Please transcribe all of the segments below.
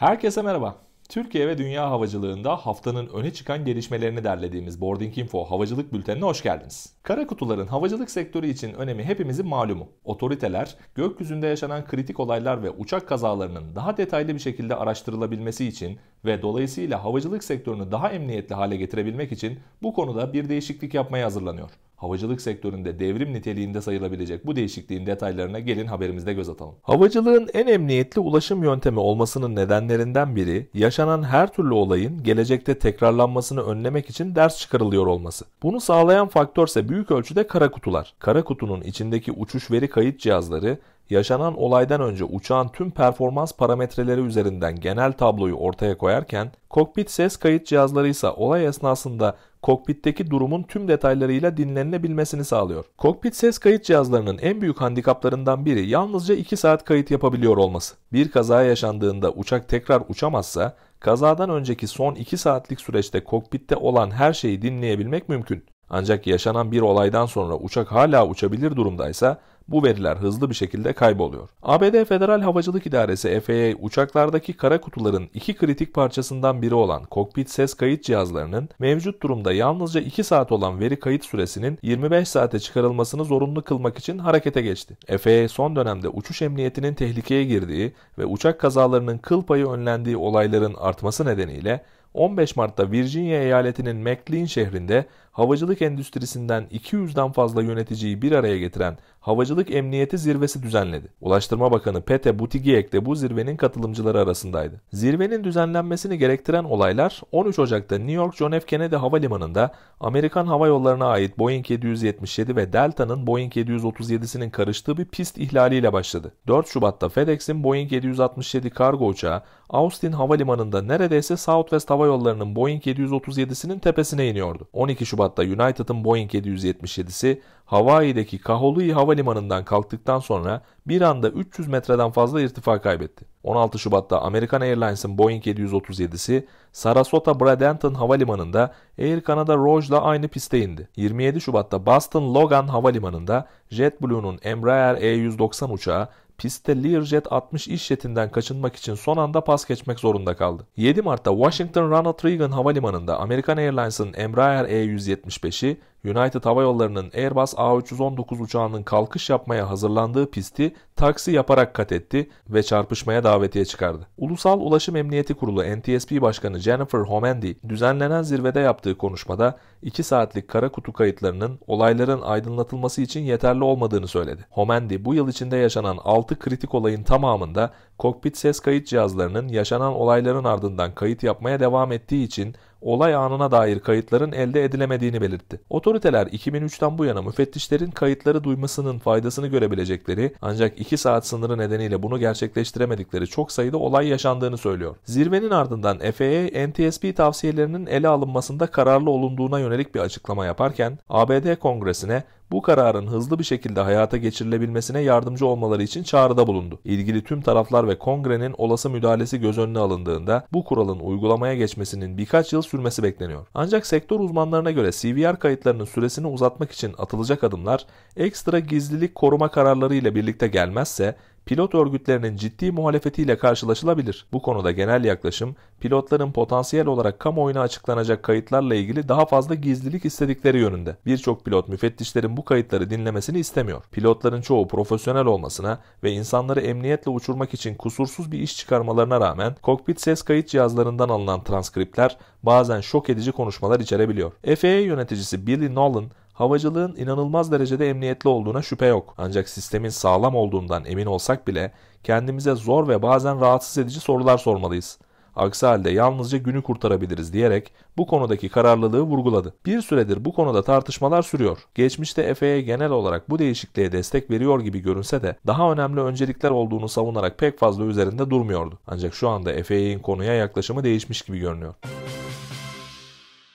Herkese merhaba. Türkiye ve dünya havacılığında haftanın öne çıkan gelişmelerini derlediğimiz Boarding Info havacılık bültenine hoş geldiniz. Kara kutuların havacılık sektörü için önemi hepimizin malumu. Otoriteler, gökyüzünde yaşanan kritik olaylar ve uçak kazalarının daha detaylı bir şekilde araştırılabilmesi için ve dolayısıyla havacılık sektörünü daha emniyetli hale getirebilmek için bu konuda bir değişiklik yapmaya hazırlanıyor havacılık sektöründe devrim niteliğinde sayılabilecek bu değişikliğin detaylarına gelin haberimizde göz atalım. Havacılığın en emniyetli ulaşım yöntemi olmasının nedenlerinden biri yaşanan her türlü olayın gelecekte tekrarlanmasını önlemek için ders çıkarılıyor olması. Bunu sağlayan faktör ise büyük ölçüde kara kutular. Kara kutunun içindeki uçuş veri kayıt cihazları yaşanan olaydan önce uçağın tüm performans parametreleri üzerinden genel tabloyu ortaya koyarken kokpit ses kayıt cihazları ise olay esnasında kokpitteki durumun tüm detaylarıyla dinlenebilmesini sağlıyor. Kokpit ses kayıt cihazlarının en büyük handikaplarından biri yalnızca 2 saat kayıt yapabiliyor olması. Bir kaza yaşandığında uçak tekrar uçamazsa kazadan önceki son 2 saatlik süreçte kokpitte olan her şeyi dinleyebilmek mümkün. Ancak yaşanan bir olaydan sonra uçak hala uçabilir durumdaysa bu veriler hızlı bir şekilde kayboluyor. ABD Federal Havacılık İdaresi FAA uçaklardaki kara kutuların iki kritik parçasından biri olan kokpit ses kayıt cihazlarının mevcut durumda yalnızca 2 saat olan veri kayıt süresinin 25 saate çıkarılmasını zorunlu kılmak için harekete geçti. FAA son dönemde uçuş emniyetinin tehlikeye girdiği ve uçak kazalarının kıl payı önlendiği olayların artması nedeniyle 15 Mart'ta Virginia eyaletinin McLean şehrinde havacılık endüstrisinden 200'den fazla yöneticiyi bir araya getiren Havacılık Emniyeti Zirvesi düzenledi. Ulaştırma Bakanı Pete Buttigieg de bu zirvenin katılımcıları arasındaydı. Zirvenin düzenlenmesini gerektiren olaylar 13 Ocak'ta New York John F. Kennedy Havalimanı'nda Amerikan Hava Yolları'na ait Boeing 777 ve Delta'nın Boeing 737'sinin karıştığı bir pist ihlaliyle başladı. 4 Şubat'ta FedEx'in Boeing 767 kargo uçağı Austin Havalimanı'nda neredeyse Southwest Hava Yolları'nın Boeing 737'sinin tepesine iniyordu. 12 Şubat'ta United'ın Boeing 777'si Hawaii'deki Kahului Havalimanı'ndan kalktıktan sonra bir anda 300 metreden fazla irtifa kaybetti. 16 Şubat'ta American Airlines'in Boeing 737'si Sarasota Bradenton Havalimanı'nda Air Canada Rouge'la aynı piste indi. 27 Şubat'ta Boston Logan Havalimanı'nda JetBlue'nun Embraer E190 uçağı pistte Learjet 60 iş jetinden kaçınmak için son anda pas geçmek zorunda kaldı. 7 Mart'ta Washington Ronald Reagan Havalimanı'nda American Airlines'ın Embraer E175'i United Hava Yolları'nın Airbus A319 uçağının kalkış yapmaya hazırlandığı pisti taksi yaparak kat etti ve çarpışmaya davetiye çıkardı. Ulusal Ulaşım Emniyeti Kurulu NTSB Başkanı Jennifer Homendy düzenlenen zirvede yaptığı konuşmada 2 saatlik kara kutu kayıtlarının olayların aydınlatılması için yeterli olmadığını söyledi. Homendy bu yıl içinde yaşanan 6 kritik olayın tamamında kokpit ses kayıt cihazlarının yaşanan olayların ardından kayıt yapmaya devam ettiği için olay anına dair kayıtların elde edilemediğini belirtti. Otoriteler 2003'ten bu yana müfettişlerin kayıtları duymasının faydasını görebilecekleri ancak 2 saat sınırı nedeniyle bunu gerçekleştiremedikleri çok sayıda olay yaşandığını söylüyor. Zirvenin ardından FAA, NTSB tavsiyelerinin ele alınmasında kararlı olunduğuna yönelik bir açıklama yaparken ABD Kongresi'ne bu kararın hızlı bir şekilde hayata geçirilebilmesine yardımcı olmaları için çağrıda bulundu. İlgili tüm taraflar ve kongrenin olası müdahalesi göz önüne alındığında bu kuralın uygulamaya geçmesinin birkaç yıl sürmesi bekleniyor. Ancak sektör uzmanlarına göre CVR kayıtlarının süresini uzatmak için atılacak adımlar ekstra gizlilik koruma kararları ile birlikte gelmezse pilot örgütlerinin ciddi muhalefetiyle karşılaşılabilir. Bu konuda genel yaklaşım pilotların potansiyel olarak kamuoyuna açıklanacak kayıtlarla ilgili daha fazla gizlilik istedikleri yönünde. Birçok pilot müfettişlerin bu kayıtları dinlemesini istemiyor. Pilotların çoğu profesyonel olmasına ve insanları emniyetle uçurmak için kusursuz bir iş çıkarmalarına rağmen kokpit ses kayıt cihazlarından alınan transkriptler bazen şok edici konuşmalar içerebiliyor. FAA yöneticisi Billy Nolan Havacılığın inanılmaz derecede emniyetli olduğuna şüphe yok. Ancak sistemin sağlam olduğundan emin olsak bile kendimize zor ve bazen rahatsız edici sorular sormalıyız. Aksi halde yalnızca günü kurtarabiliriz diyerek bu konudaki kararlılığı vurguladı. Bir süredir bu konuda tartışmalar sürüyor. Geçmişte Efe'ye genel olarak bu değişikliğe destek veriyor gibi görünse de daha önemli öncelikler olduğunu savunarak pek fazla üzerinde durmuyordu. Ancak şu anda Efe'nin konuya yaklaşımı değişmiş gibi görünüyor.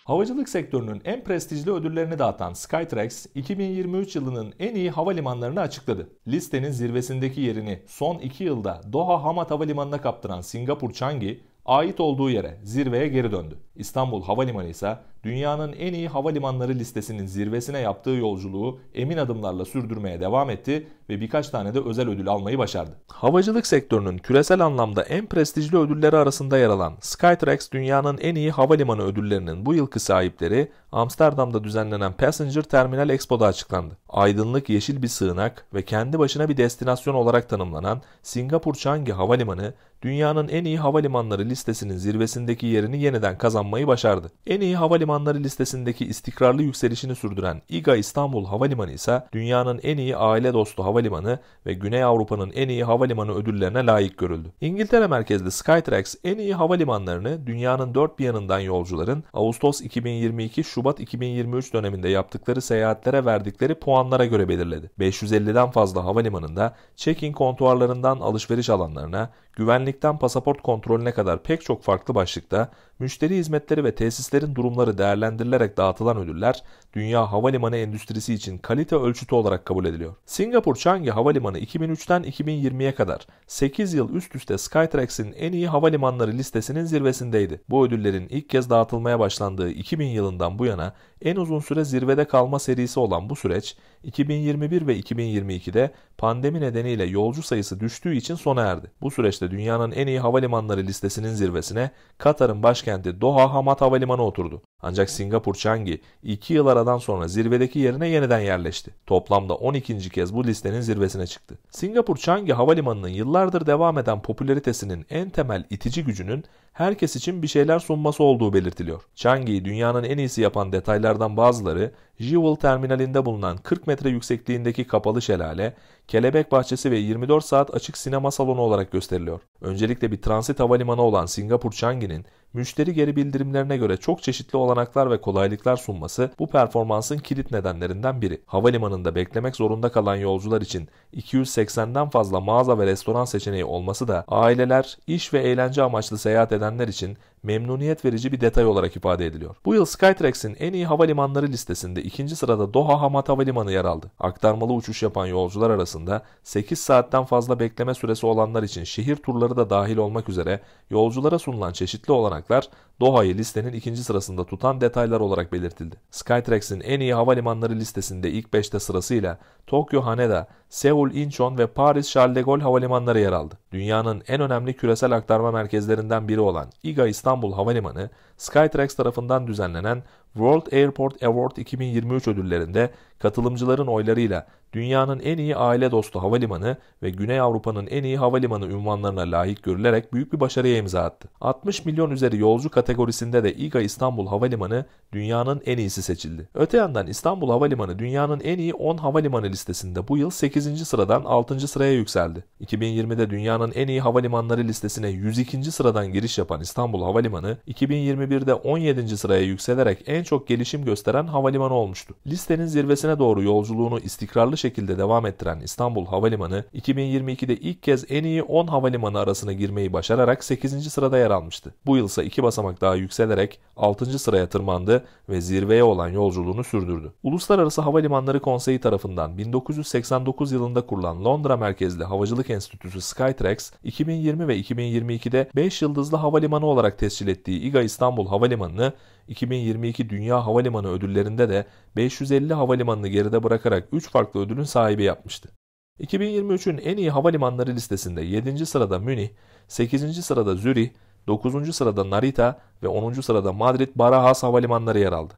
Havacılık sektörünün en prestijli ödüllerini dağıtan Skytrax 2023 yılının en iyi havalimanlarını açıkladı. Listenin zirvesindeki yerini son 2 yılda Doha Hamad Havalimanı'na kaptıran Singapur Changi ait olduğu yere zirveye geri döndü. İstanbul Havalimanı ise dünyanın en iyi havalimanları listesinin zirvesine yaptığı yolculuğu emin adımlarla sürdürmeye devam etti ve birkaç tane de özel ödül almayı başardı. Havacılık sektörünün küresel anlamda en prestijli ödülleri arasında yer alan Skytrax dünyanın en iyi havalimanı ödüllerinin bu yılki sahipleri Amsterdam'da düzenlenen Passenger Terminal Expo'da açıklandı. Aydınlık yeşil bir sığınak ve kendi başına bir destinasyon olarak tanımlanan Singapur Changi Havalimanı dünyanın en iyi havalimanları listesinin zirvesindeki yerini yeniden kazanmayı başardı. En iyi havalimanı limanları listesindeki istikrarlı yükselişini sürdüren İGA İstanbul Havalimanı ise dünyanın en iyi aile dostu havalimanı ve Güney Avrupa'nın en iyi havalimanı ödüllerine layık görüldü. İngiltere merkezli Skytrax en iyi havalimanlarını dünyanın dört bir yanından yolcuların Ağustos 2022 Şubat 2023 döneminde yaptıkları seyahatlere verdikleri puanlara göre belirledi. 550'den fazla havalimanında check-in kontuarlarından alışveriş alanlarına, güvenlikten pasaport kontrolüne kadar pek çok farklı başlıkta müşteri hizmetleri ve tesislerin durumları değerlendirilerek dağıtılan ödüller dünya havalimanı endüstrisi için kalite ölçütü olarak kabul ediliyor. Singapur Changi Havalimanı 2003'ten 2020'ye kadar 8 yıl üst üste Skytrax'in en iyi havalimanları listesinin zirvesindeydi. Bu ödüllerin ilk kez dağıtılmaya başlandığı 2000 yılından bu yana en uzun süre zirvede kalma serisi olan bu süreç 2021 ve 2022'de pandemi nedeniyle yolcu sayısı düştüğü için sona erdi. Bu süreçte 2015'te dünyanın en iyi havalimanları listesinin zirvesine Katar'ın başkenti Doha Hamad Havalimanı oturdu. Ancak Singapur Changi 2 yıl aradan sonra zirvedeki yerine yeniden yerleşti. Toplamda 12. kez bu listenin zirvesine çıktı. Singapur Changi Havalimanı'nın yıllardır devam eden popülaritesinin en temel itici gücünün herkes için bir şeyler sunması olduğu belirtiliyor. Changi, dünyanın en iyisi yapan detaylardan bazıları Jewel terminalinde bulunan 40 metre yüksekliğindeki kapalı şelale, kelebek bahçesi ve 24 saat açık sinema salonu olarak gösteriliyor. Öncelikle bir transit havalimanı olan Singapur Changi'nin Müşteri geri bildirimlerine göre çok çeşitli olanaklar ve kolaylıklar sunması bu performansın kilit nedenlerinden biri. Havalimanında beklemek zorunda kalan yolcular için 280'den fazla mağaza ve restoran seçeneği olması da aileler, iş ve eğlence amaçlı seyahat edenler için memnuniyet verici bir detay olarak ifade ediliyor. Bu yıl Skytrax'in en iyi havalimanları listesinde ikinci sırada Doha Hamad Havalimanı yer aldı. Aktarmalı uçuş yapan yolcular arasında 8 saatten fazla bekleme süresi olanlar için şehir turları da dahil olmak üzere yolculara sunulan çeşitli olanaklar Doha'yı listenin ikinci sırasında tutan detaylar olarak belirtildi. Skytrax'in en iyi havalimanları listesinde ilk 5'te sırasıyla Tokyo Haneda, Seul Incheon ve Paris Charles de Gaulle havalimanları yer aldı. Dünyanın en önemli küresel aktarma merkezlerinden biri olan Iga İstanbul Havalimanı, Skytrax tarafından düzenlenen World Airport Award 2023 ödüllerinde katılımcıların oylarıyla dünyanın en iyi aile dostu havalimanı ve Güney Avrupa'nın en iyi havalimanı ünvanlarına layık görülerek büyük bir başarıya imza attı. 60 milyon üzeri yolcu kategorisinde de İGA İstanbul Havalimanı dünyanın en iyisi seçildi. Öte yandan İstanbul Havalimanı dünyanın en iyi 10 havalimanı listesinde bu yıl 8. sıradan 6. sıraya yükseldi. 2020'de dünyanın en iyi havalimanları listesine 102. sıradan giriş yapan İstanbul Havalimanı 2021'de 17. sıraya yükselerek en çok gelişim gösteren havalimanı olmuştu. Listenin zirvesine doğru yolculuğunu istikrarlı şekilde devam ettiren İstanbul Havalimanı 2022'de ilk kez en iyi 10 havalimanı arasına girmeyi başararak 8. sırada yer almıştı. Bu yıl ise iki basamak daha yükselerek 6. sıraya tırmandı ve zirveye olan yolculuğunu sürdürdü. Uluslararası Havalimanları Konseyi tarafından 1989 yılında kurulan Londra merkezli havacılık enstitüsü Skytrax, 2020 ve 2022'de 5 yıldızlı havalimanı olarak tescil ettiği İGA İstanbul Havalimanı'nı 2022 Dünya Havalimanı ödüllerinde de 550 havalimanını geride bırakarak 3 farklı ödülün sahibi yapmıştı. 2023'ün en iyi havalimanları listesinde 7. sırada Münih, 8. sırada Zürih, 9. sırada Narita ve 10. sırada Madrid Barajas havalimanları yer aldı.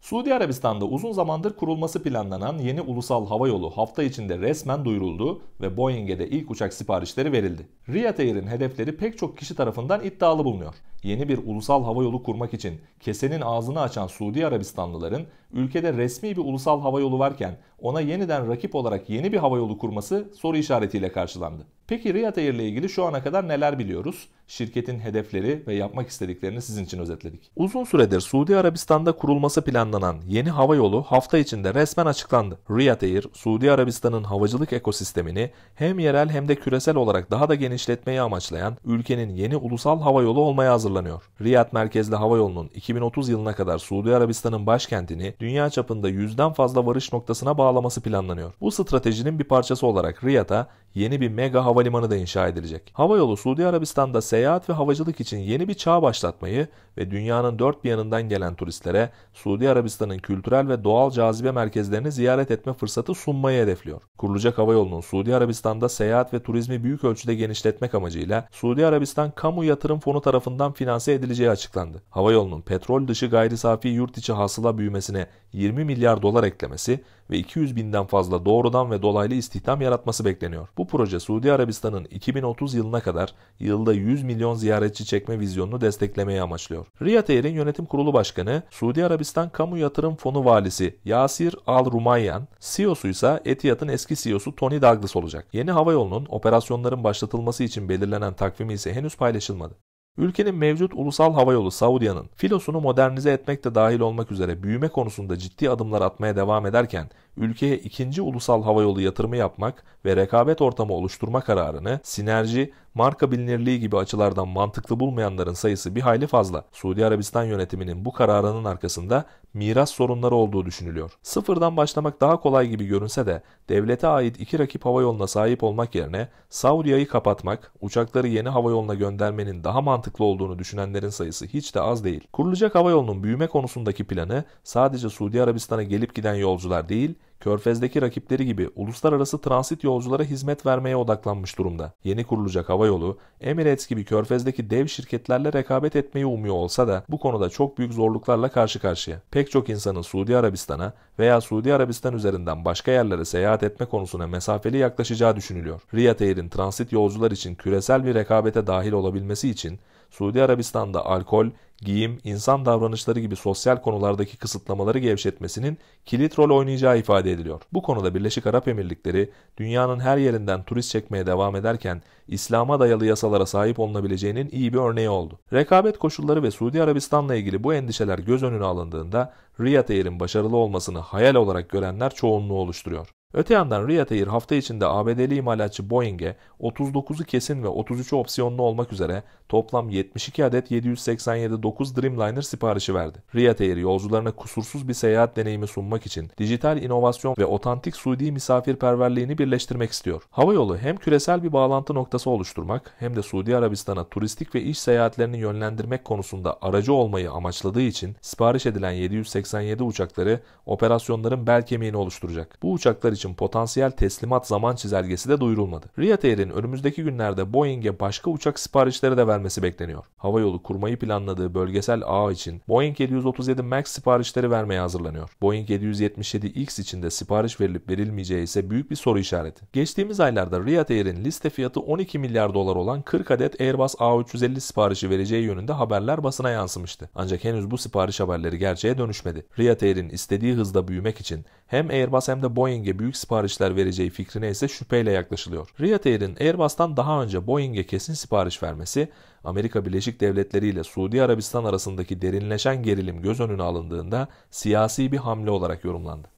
Suudi Arabistan'da uzun zamandır kurulması planlanan yeni ulusal hava yolu hafta içinde resmen duyuruldu ve Boeing'e de ilk uçak siparişleri verildi. Riyad Air'in hedefleri pek çok kişi tarafından iddialı bulunuyor yeni bir ulusal hava yolu kurmak için kesenin ağzını açan Suudi Arabistanlıların ülkede resmi bir ulusal hava yolu varken ona yeniden rakip olarak yeni bir hava yolu kurması soru işaretiyle karşılandı. Peki Riyad Air ile ilgili şu ana kadar neler biliyoruz? Şirketin hedefleri ve yapmak istediklerini sizin için özetledik. Uzun süredir Suudi Arabistan'da kurulması planlanan yeni hava yolu hafta içinde resmen açıklandı. Riyad Air, Suudi Arabistan'ın havacılık ekosistemini hem yerel hem de küresel olarak daha da genişletmeyi amaçlayan ülkenin yeni ulusal hava yolu olmaya hazırlandı hazırlanıyor. Riyad merkezli hava yolunun 2030 yılına kadar Suudi Arabistan'ın başkentini dünya çapında yüzden fazla varış noktasına bağlaması planlanıyor. Bu stratejinin bir parçası olarak Riyad'a yeni bir mega havalimanı da inşa edilecek. Havayolu Suudi Arabistan'da seyahat ve havacılık için yeni bir çağ başlatmayı ve dünyanın dört bir yanından gelen turistlere Suudi Arabistan'ın kültürel ve doğal cazibe merkezlerini ziyaret etme fırsatı sunmayı hedefliyor. Kurulacak havayolunun Suudi Arabistan'da seyahat ve turizmi büyük ölçüde genişletmek amacıyla Suudi Arabistan Kamu Yatırım Fonu tarafından finanse edileceği açıklandı. Hava yolunun petrol dışı gayri safi yurt içi hasıla büyümesine 20 milyar dolar eklemesi ve 200 binden fazla doğrudan ve dolaylı istihdam yaratması bekleniyor. Bu proje Suudi Arabistan'ın 2030 yılına kadar yılda 100 milyon ziyaretçi çekme vizyonunu desteklemeyi amaçlıyor. Riyad Air'in yönetim kurulu başkanı, Suudi Arabistan Kamu Yatırım Fonu valisi Yasir Al Rumayyan, CEO'su ise Etihad'ın eski CEO'su Tony Douglas olacak. Yeni Hava Yolunun operasyonların başlatılması için belirlenen takvimi ise henüz paylaşılmadı. Ülkenin mevcut ulusal havayolu Saudiya'nın filosunu modernize etmek de dahil olmak üzere büyüme konusunda ciddi adımlar atmaya devam ederken ülkeye ikinci ulusal havayolu yatırımı yapmak ve rekabet ortamı oluşturma kararını sinerji, marka bilinirliği gibi açılardan mantıklı bulmayanların sayısı bir hayli fazla. Suudi Arabistan yönetiminin bu kararının arkasında miras sorunları olduğu düşünülüyor. Sıfırdan başlamak daha kolay gibi görünse de devlete ait iki rakip havayoluna sahip olmak yerine Saudiya'yı kapatmak, uçakları yeni havayoluna göndermenin daha mantıklı olduğunu düşünenlerin sayısı hiç de az değil. Kurulacak havayolunun büyüme konusundaki planı sadece Suudi Arabistan'a gelip giden yolcular değil, Körfez'deki rakipleri gibi uluslararası transit yolculara hizmet vermeye odaklanmış durumda. Yeni kurulacak havayolu, Emirates gibi Körfez'deki dev şirketlerle rekabet etmeyi umuyor olsa da bu konuda çok büyük zorluklarla karşı karşıya. Pek çok insanın Suudi Arabistan'a veya Suudi Arabistan üzerinden başka yerlere seyahat etme konusuna mesafeli yaklaşacağı düşünülüyor. Riyad Air'in transit yolcular için küresel bir rekabete dahil olabilmesi için Suudi Arabistan'da alkol, giyim, insan davranışları gibi sosyal konulardaki kısıtlamaları gevşetmesinin kilit rol oynayacağı ifade ediliyor. Bu konuda Birleşik Arap Emirlikleri dünyanın her yerinden turist çekmeye devam ederken İslam'a dayalı yasalara sahip olunabileceğinin iyi bir örneği oldu. Rekabet koşulları ve Suudi Arabistan'la ilgili bu endişeler göz önüne alındığında Riyad Air'in başarılı olmasını hayal olarak görenler çoğunluğu oluşturuyor. Öte yandan Riyad Air hafta içinde ABD'li imalatçı Boeing'e 39'u kesin ve 33'ü opsiyonlu olmak üzere toplam 72 adet 787-9 Dreamliner siparişi verdi. Riyad Air yolcularına kusursuz bir seyahat deneyimi sunmak için dijital inovasyon ve otantik Suudi misafirperverliğini birleştirmek istiyor. Havayolu hem küresel bir bağlantı noktası oluşturmak hem de Suudi Arabistan'a turistik ve iş seyahatlerini yönlendirmek konusunda aracı olmayı amaçladığı için sipariş edilen 787 uçakları operasyonların bel kemiğini oluşturacak. Bu uçaklar için potansiyel teslimat zaman çizelgesi de duyurulmadı. Riyad Air'in önümüzdeki günlerde Boeing'e başka uçak siparişleri de vermesi bekleniyor. Havayolu kurmayı planladığı bölgesel ağ için Boeing 737 MAX siparişleri vermeye hazırlanıyor. Boeing 777X için de sipariş verilip verilmeyeceği ise büyük bir soru işareti. Geçtiğimiz aylarda Riyad Air'in liste fiyatı 12 milyar dolar olan 40 adet Airbus A350 siparişi vereceği yönünde haberler basına yansımıştı. Ancak henüz bu sipariş haberleri gerçeğe dönüşmedi. Riyad Air'in istediği hızda büyümek için hem Airbus hem de Boeing'e büyük büyük siparişler vereceği fikrine ise şüpheyle yaklaşılıyor. Riyad Air'in Airbus'tan daha önce Boeing'e kesin sipariş vermesi, Amerika Birleşik Devletleri ile Suudi Arabistan arasındaki derinleşen gerilim göz önüne alındığında siyasi bir hamle olarak yorumlandı.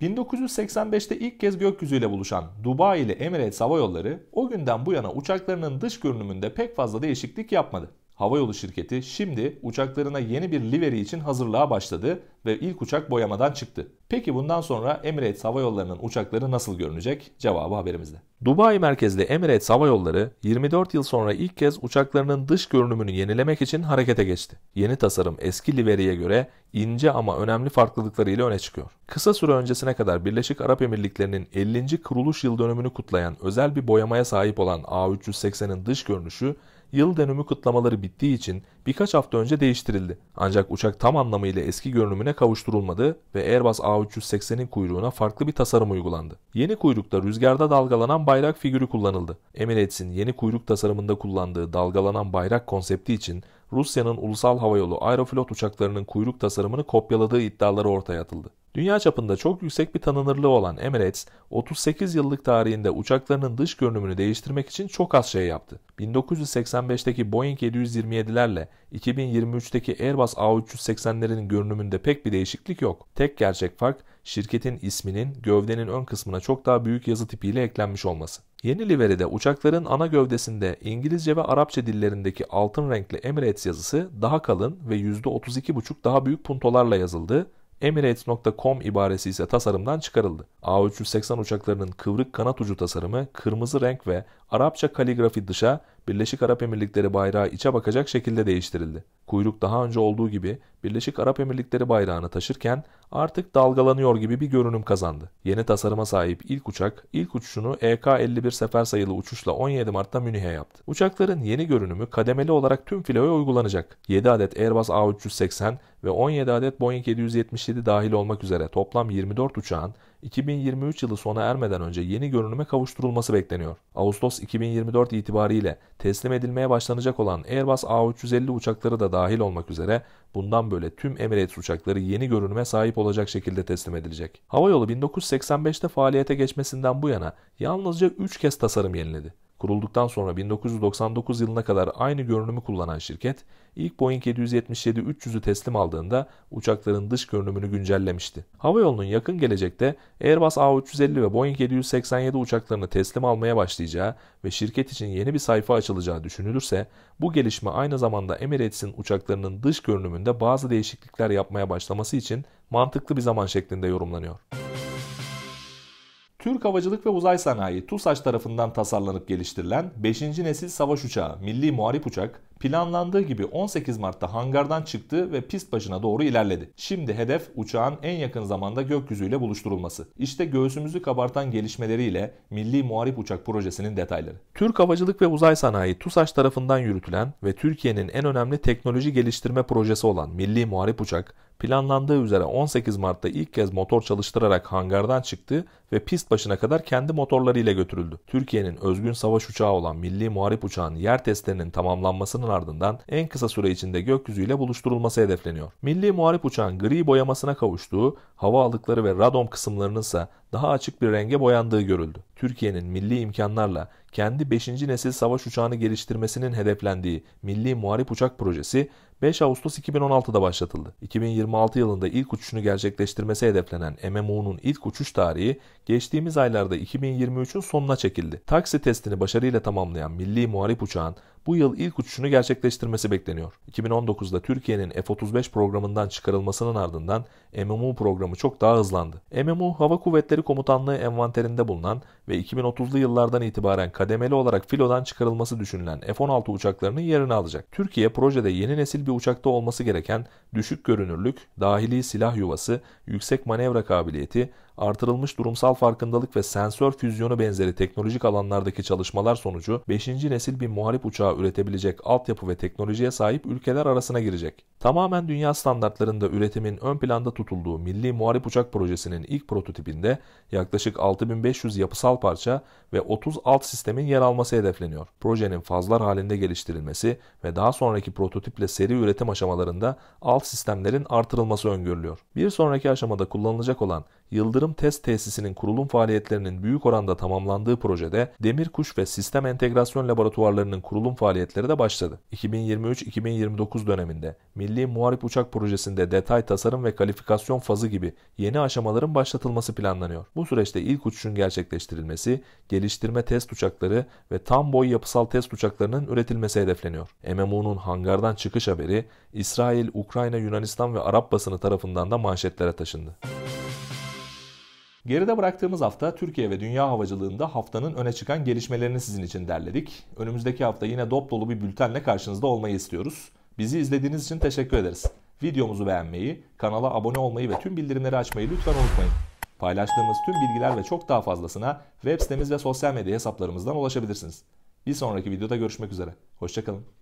1985'te ilk kez gökyüzüyle buluşan Dubai ile Emirates Hava Yolları o günden bu yana uçaklarının dış görünümünde pek fazla değişiklik yapmadı. Havayolu şirketi şimdi uçaklarına yeni bir liveri için hazırlığa başladı ve ilk uçak boyamadan çıktı. Peki bundan sonra Emirates Hava Yolları'nın uçakları nasıl görünecek? Cevabı haberimizde. Dubai merkezli Emirates Hava Yolları 24 yıl sonra ilk kez uçaklarının dış görünümünü yenilemek için harekete geçti. Yeni tasarım eski liveriye göre ince ama önemli farklılıklarıyla öne çıkıyor. Kısa süre öncesine kadar Birleşik Arap Emirlikleri'nin 50. kuruluş yıl dönümünü kutlayan özel bir boyamaya sahip olan A380'in dış görünüşü yıl dönümü kutlamaları bittiği için birkaç hafta önce değiştirildi. Ancak uçak tam anlamıyla eski görünümüne kavuşturulmadı ve Airbus A380'in kuyruğuna farklı bir tasarım uygulandı. Yeni kuyrukta rüzgarda dalgalanan bayrak figürü kullanıldı. Emirates'in yeni kuyruk tasarımında kullandığı dalgalanan bayrak konsepti için Rusya'nın ulusal havayolu Aeroflot uçaklarının kuyruk tasarımını kopyaladığı iddiaları ortaya atıldı. Dünya çapında çok yüksek bir tanınırlığı olan Emirates, 38 yıllık tarihinde uçaklarının dış görünümünü değiştirmek için çok az şey yaptı. 1985'teki Boeing 727'lerle 2023'teki Airbus A380'lerin görünümünde pek bir değişiklik yok. Tek gerçek fark şirketin isminin gövdenin ön kısmına çok daha büyük yazı tipiyle eklenmiş olması. Yeni liveride uçakların ana gövdesinde İngilizce ve Arapça dillerindeki altın renkli Emirates yazısı daha kalın ve %32,5 daha büyük puntolarla yazıldı Emirates.com ibaresi ise tasarımdan çıkarıldı. A380 uçaklarının kıvrık kanat ucu tasarımı kırmızı renk ve Arapça kaligrafi dışa Birleşik Arap Emirlikleri bayrağı içe bakacak şekilde değiştirildi. Kuyruk daha önce olduğu gibi Birleşik Arap Emirlikleri bayrağını taşırken artık dalgalanıyor gibi bir görünüm kazandı. Yeni tasarıma sahip ilk uçak ilk uçuşunu EK-51 sefer sayılı uçuşla 17 Mart'ta Münih'e yaptı. Uçakların yeni görünümü kademeli olarak tüm filoya uygulanacak. 7 adet Airbus A380 ve 17 adet Boeing 777 dahil olmak üzere toplam 24 uçağın 2023 yılı sona ermeden önce yeni görünüme kavuşturulması bekleniyor. Ağustos 2024 itibariyle teslim edilmeye başlanacak olan Airbus A350 uçakları da dahil olmak üzere bundan böyle tüm Emirates uçakları yeni görünüme sahip olacak şekilde teslim edilecek. Havayolu 1985'te faaliyete geçmesinden bu yana yalnızca 3 kez tasarım yeniledi. Kurulduktan sonra 1999 yılına kadar aynı görünümü kullanan şirket, ilk Boeing 777-300'ü teslim aldığında uçakların dış görünümünü güncellemişti. Havayolunun yakın gelecekte Airbus A350 ve Boeing 787 uçaklarını teslim almaya başlayacağı ve şirket için yeni bir sayfa açılacağı düşünülürse, bu gelişme aynı zamanda Emirates'in uçaklarının dış görünümünde bazı değişiklikler yapmaya başlaması için mantıklı bir zaman şeklinde yorumlanıyor. Türk Havacılık ve Uzay Sanayi TUSAŞ tarafından tasarlanıp geliştirilen 5. nesil savaş uçağı Milli Muharip Uçak planlandığı gibi 18 Mart'ta hangardan çıktı ve pist başına doğru ilerledi. Şimdi hedef uçağın en yakın zamanda gökyüzüyle buluşturulması. İşte göğsümüzü kabartan gelişmeleriyle Milli Muharip Uçak projesinin detayları. Türk Havacılık ve Uzay Sanayi TUSAŞ tarafından yürütülen ve Türkiye'nin en önemli teknoloji geliştirme projesi olan Milli Muharip Uçak planlandığı üzere 18 Mart'ta ilk kez motor çalıştırarak hangardan çıktı ve pist başına kadar kendi motorlarıyla götürüldü. Türkiye'nin özgün savaş uçağı olan Milli Muharip Uçağı'nın yer testlerinin tamamlanmasının ardından en kısa süre içinde gökyüzüyle buluşturulması hedefleniyor. Milli Muharip Uçağın gri boyamasına kavuştuğu, hava alıkları ve radom kısımlarının ise daha açık bir renge boyandığı görüldü. Türkiye'nin milli imkanlarla kendi 5. nesil savaş uçağını geliştirmesinin hedeflendiği Milli Muharip Uçak Projesi 5 Ağustos 2016'da başlatıldı. 2026 yılında ilk uçuşunu gerçekleştirmesi hedeflenen MMU'nun ilk uçuş tarihi geçtiğimiz aylarda 2023'ün sonuna çekildi. Taksi testini başarıyla tamamlayan milli muharip uçağın bu yıl ilk uçuşunu gerçekleştirmesi bekleniyor. 2019'da Türkiye'nin F-35 programından çıkarılmasının ardından MMU programı çok daha hızlandı. MMU Hava Kuvvetleri Komutanlığı envanterinde bulunan ve 2030'lu yıllardan itibaren kademeli olarak filodan çıkarılması düşünülen F-16 uçaklarının yerini alacak. Türkiye projede yeni nesil bir uçakta olması gereken düşük görünürlük, dahili silah yuvası, yüksek manevra kabiliyeti, artırılmış durumsal farkındalık ve sensör füzyonu benzeri teknolojik alanlardaki çalışmalar sonucu 5. nesil bir muharip uçağı uçağı üretebilecek altyapı ve teknolojiye sahip ülkeler arasına girecek. Tamamen dünya standartlarında üretimin ön planda tutulduğu Milli Muharip Uçak Projesi'nin ilk prototipinde yaklaşık 6500 yapısal parça ve 30 alt sistemin yer alması hedefleniyor. Projenin fazlar halinde geliştirilmesi ve daha sonraki prototiple seri üretim aşamalarında alt sistemlerin artırılması öngörülüyor. Bir sonraki aşamada kullanılacak olan Yıldırım Test Tesisi'nin kurulum faaliyetlerinin büyük oranda tamamlandığı projede Demir Kuş ve Sistem Entegrasyon Laboratuvarlarının kurulum faaliyetleri de başladı. 2023-2029 döneminde Milli Muharip Uçak Projesi'nde detay tasarım ve kalifikasyon fazı gibi yeni aşamaların başlatılması planlanıyor. Bu süreçte ilk uçuşun gerçekleştirilmesi, geliştirme test uçakları ve tam boy yapısal test uçaklarının üretilmesi hedefleniyor. MMU'nun hangardan çıkış haberi İsrail, Ukrayna, Yunanistan ve Arap basını tarafından da manşetlere taşındı. Geride bıraktığımız hafta Türkiye ve dünya havacılığında haftanın öne çıkan gelişmelerini sizin için derledik. Önümüzdeki hafta yine dop dolu bir bültenle karşınızda olmayı istiyoruz. Bizi izlediğiniz için teşekkür ederiz. Videomuzu beğenmeyi, kanala abone olmayı ve tüm bildirimleri açmayı lütfen unutmayın. Paylaştığımız tüm bilgiler ve çok daha fazlasına web sitemiz ve sosyal medya hesaplarımızdan ulaşabilirsiniz. Bir sonraki videoda görüşmek üzere. Hoşçakalın.